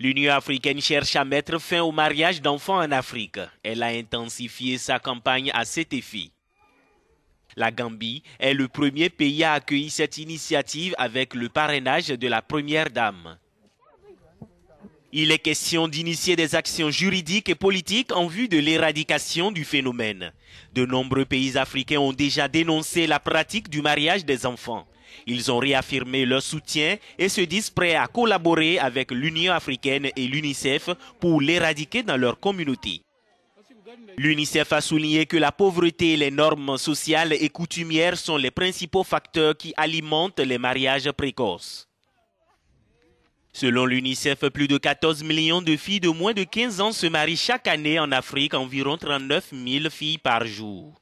L'Union africaine cherche à mettre fin au mariage d'enfants en Afrique. Elle a intensifié sa campagne à cet effet. La Gambie est le premier pays à accueillir cette initiative avec le parrainage de la Première Dame. Il est question d'initier des actions juridiques et politiques en vue de l'éradication du phénomène. De nombreux pays africains ont déjà dénoncé la pratique du mariage des enfants. Ils ont réaffirmé leur soutien et se disent prêts à collaborer avec l'Union africaine et l'UNICEF pour l'éradiquer dans leur communauté. L'UNICEF a souligné que la pauvreté et les normes sociales et coutumières sont les principaux facteurs qui alimentent les mariages précoces. Selon l'UNICEF, plus de 14 millions de filles de moins de 15 ans se marient chaque année en Afrique, environ 39 000 filles par jour.